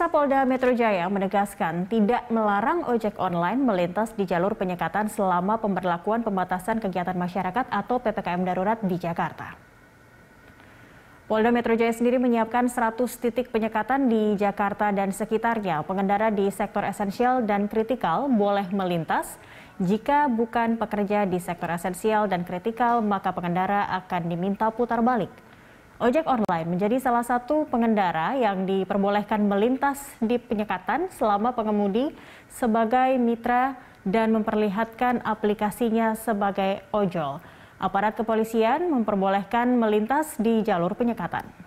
Kapolda Metro Jaya menegaskan tidak melarang ojek online melintas di jalur penyekatan selama pemberlakuan pembatasan kegiatan masyarakat atau PPKM darurat di Jakarta. Polda Metro Jaya sendiri menyiapkan 100 titik penyekatan di Jakarta dan sekitarnya. Pengendara di sektor esensial dan kritikal boleh melintas. Jika bukan pekerja di sektor esensial dan kritikal, maka pengendara akan diminta putar balik. Ojek online menjadi salah satu pengendara yang diperbolehkan melintas di penyekatan selama pengemudi sebagai mitra dan memperlihatkan aplikasinya sebagai ojol. Aparat kepolisian memperbolehkan melintas di jalur penyekatan.